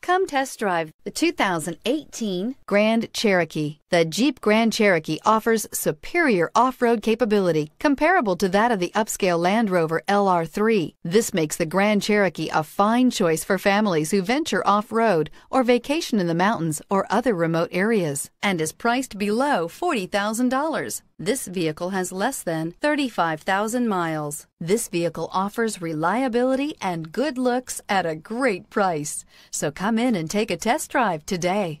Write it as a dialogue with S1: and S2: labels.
S1: Come test drive the 2018 Grand Cherokee. The Jeep Grand Cherokee offers superior off-road capability comparable to that of the upscale Land Rover LR3. This makes the Grand Cherokee a fine choice for families who venture off-road or vacation in the mountains or other remote areas and is priced below $40,000. This vehicle has less than 35,000 miles. This vehicle offers reliability and good looks at a great price. So come in and take a test drive today.